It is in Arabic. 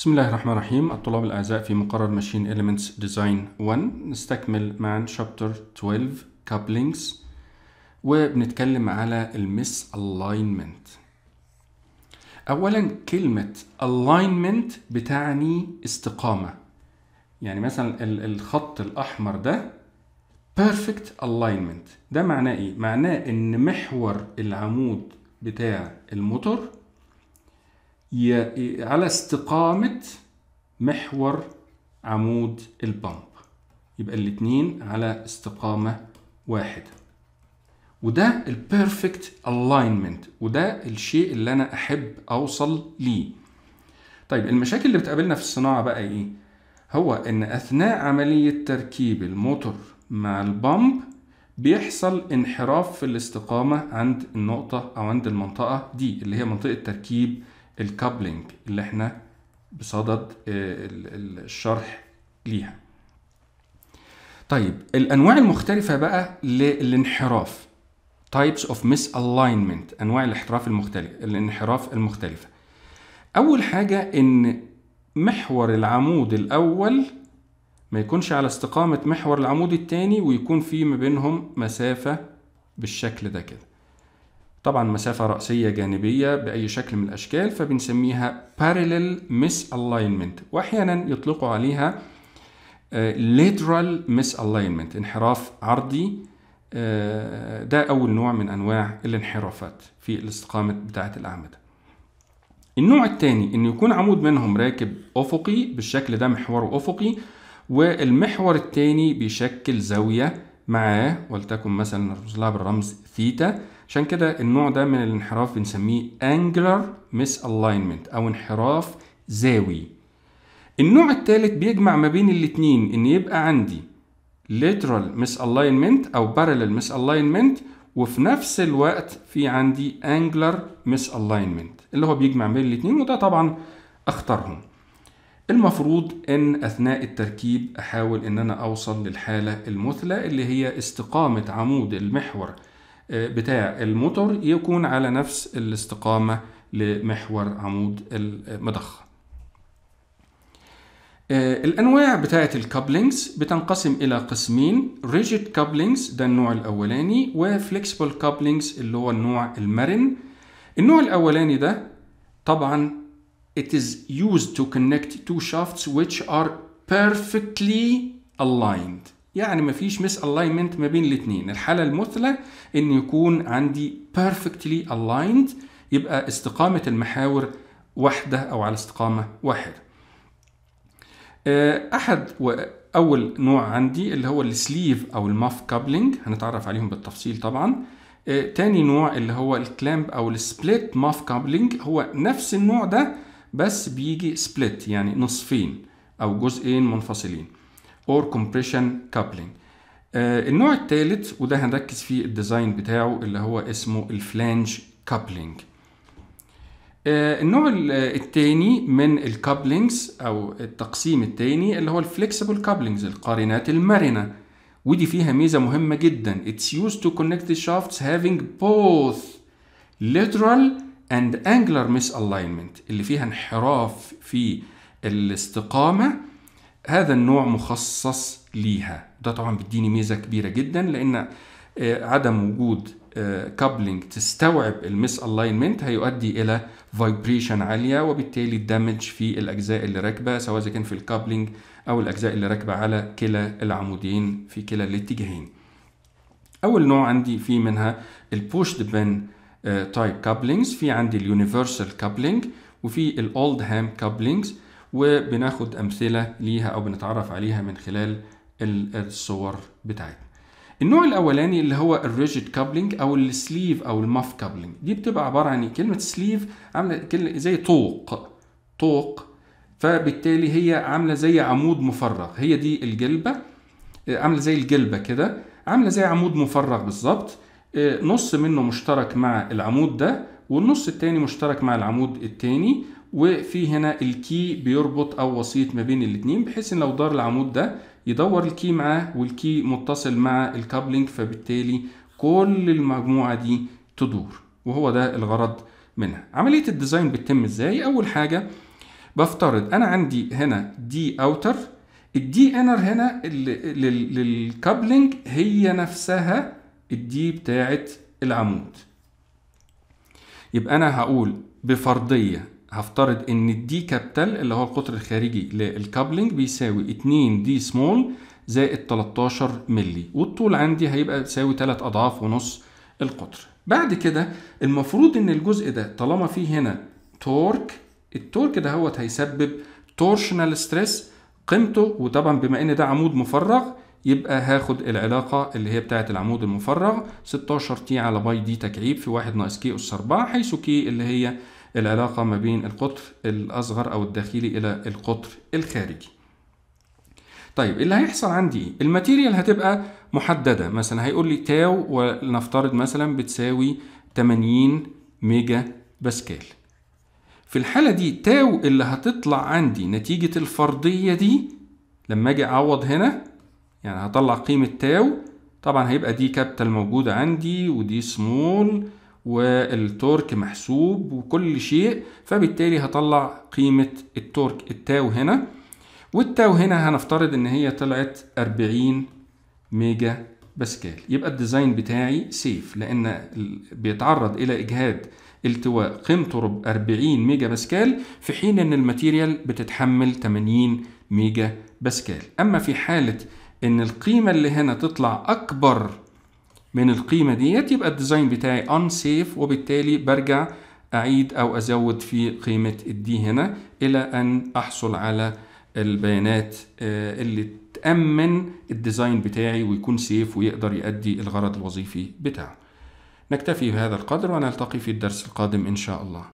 بسم الله الرحمن الرحيم الطلاب الأعزاء في مقرر ماشين Elements Design 1 نستكمل مع شابتر 12 Couplings وبنتكلم على المس alignment أولا كلمة alignment بتعني استقامة يعني مثلا الخط الأحمر ده perfect alignment ده معناه إيه؟ معناه إن محور العمود بتاع الموتور على استقامة محور عمود البمب يبقى الاثنين على استقامة واحدة وده البيرفكت alignment وده الشيء اللي انا احب اوصل ليه طيب المشاكل اللي بتقابلنا في الصناعة بقى ايه هو ان اثناء عملية تركيب الموتور مع البامب بيحصل انحراف في الاستقامة عند النقطة او عند المنطقة دي اللي هي منطقة تركيب الكابلينج اللي احنا بصدد آه، الشرح ليها طيب الانواع المختلفه بقى للانحراف types of misalignment انواع الاحتراف المختلف الانحراف المختلفه اول حاجه ان محور العمود الاول ما يكونش على استقامه محور العمود الثاني ويكون في ما بينهم مسافه بالشكل ده كده طبعا مسافة رأسية جانبية بأي شكل من الأشكال فبنسميها parallel misalignment وأحيانا يطلقوا عليها آه، lateral misalignment انحراف عرضي آه، ده أول نوع من أنواع الانحرافات في الاستقامة بتاعة الأعمدة النوع الثاني إن يكون عمود منهم راكب أفقي بالشكل ده محوره أفقي والمحور الثاني بيشكل زاوية معاه ولتكن مثلا نرمز لها بالرمز ثيتا عشان كده النوع ده من الانحراف بنسميه angular misalignment أو انحراف زاوي النوع الثالث بيجمع ما بين الاتنين إن يبقى عندي lateral misalignment أو parallel misalignment وفي نفس الوقت في عندي angular misalignment اللي هو بيجمع بين الاتنين وده طبعا اختارهم المفروض ان اثناء التركيب احاول ان انا اوصل للحالة المثلى اللي هي استقامة عمود المحور بتاع الموتور يكون على نفس الاستقامة لمحور عمود المضخة آه، الأنواع بتاعة الكابلينجز بتنقسم إلى قسمين ريجيد كابلينجز ده النوع الأولاني وفليكسبل كابلينجز اللي هو النوع المرن النوع الأولاني ده طبعا it is used to connect two shafts which are perfectly aligned يعني مفيش مس الاينمنت ما بين الاثنين الحاله المثلى ان يكون عندي perfectly aligned يبقى استقامه المحاور واحده او على استقامه واحده آه، احد اول نوع عندي اللي هو السليف او الماف كابلنج هنتعرف عليهم بالتفصيل طبعا آه، تاني نوع اللي هو الكلامب او السبليت ماف كابلنج هو نفس النوع ده بس بيجي سبليت يعني نصفين او جزئين منفصلين اور كومبريشن كابلنج النوع الثالث وده هنركز فيه الديزاين بتاعه اللي هو اسمه الفلانج آه، كابلنج النوع الثاني من الكابلينجز او التقسيم الثاني اللي هو الفليكسبل كابلينجز القارنات المرنه ودي فيها ميزه مهمه جدا اتس used تو كونكت شافتس هافينج بوث ليترال اند انجلر angular الاينمنت اللي فيها انحراف في الاستقامه هذا النوع مخصص ليها ده طبعا بيديني ميزه كبيره جدا لان آه، عدم وجود كابلنج آه، تستوعب المس الاينمنت هيؤدي الى فايبريشن عاليه وبالتالي الدمج في الاجزاء اللي راكبه سواء اذا كان في الكابلنج او الاجزاء اللي راكبه على كلا العمودين في كلا الاتجاهين اول نوع عندي في منها البوش بن تايب كابلينجز في عندي اليونيفرسال كابلينج وفي الاولد هام كابلينجز وبناخد امثله ليها او بنتعرف عليها من خلال الصور بتاعتنا النوع الاولاني اللي هو الريجيد كابلينج او السليف او الماف كابلينج دي بتبقى عباره عن ايه كلمه سليف عامله كلمه زي طوق طوق فبالتالي هي عامله زي عمود مفرغ هي دي الجلبه آه، عامله زي الجلبه كده عامله زي عمود مفرغ بالظبط آه، نص منه مشترك مع العمود ده والنص التاني مشترك مع العمود التاني وفي هنا الكي بيربط او وسيط ما بين الاثنين بحيث ان لو دار العمود ده يدور الكي معاه والكي متصل مع الكابلنج فبالتالي كل المجموعه دي تدور وهو ده الغرض منها عمليه الديزاين بتتم ازاي اول حاجه بفترض انا عندي هنا دي اوتر الدي انر هنا للكابلنج هي نفسها الدي بتاعه العمود يبقى انا هقول بفرضيه هفترض ان الدي كابيتال اللي هو القطر الخارجي للكابلنج بيساوي 2 دي سمول زائد 13 مللي والطول عندي هيبقى بيساوي 3 اضعاف ونص القطر بعد كده المفروض ان الجزء ده طالما فيه هنا تورك التورك ده هو هيسبب تورشنال ستريس قيمته وطبعا بما ان ده عمود مفرغ يبقى هاخد العلاقة اللي هي بتاعة العمود المفرغ 16 تي على باي دي تكعيب في 1 ناقص كي أس 4 حيث كي اللي هي العلاقة ما بين القطر الأصغر أو الداخلي إلى القطر الخارجي طيب اللي هيحصل عندي ايه؟ الماتيريال هتبقى محدده مثلا هيقول لي تاو ولنفترض مثلا بتساوي 80 ميجا باسكال في الحاله دي تاو اللي هتطلع عندي نتيجه الفرضيه دي لما اجي اعوض هنا يعني هطلع قيمه تاو طبعا هيبقى دي كابتل موجوده عندي ودي سمول والتورك محسوب وكل شيء فبالتالي هطلع قيمة التورك التاو هنا والتاو هنا هنفترض ان هي طلعت 40 ميجا باسكال يبقى الديزاين بتاعي سيف لان بيتعرض الى اجهاد التواء قيمته 40 ميجا باسكال في حين ان الماتيريال بتتحمل 80 ميجا باسكال اما في حاله ان القيمه اللي هنا تطلع اكبر من القيمة ديت يبقى الديزاين بتاعي أنسيف وبالتالي برجع أعيد أو أزود في قيمة الدي هنا إلى أن أحصل على البيانات آه، اللي تأمن الديزاين بتاعي ويكون سيف ويقدر يؤدي الغرض الوظيفي بتاعه نكتفي بهذا القدر ونلتقي في الدرس القادم إن شاء الله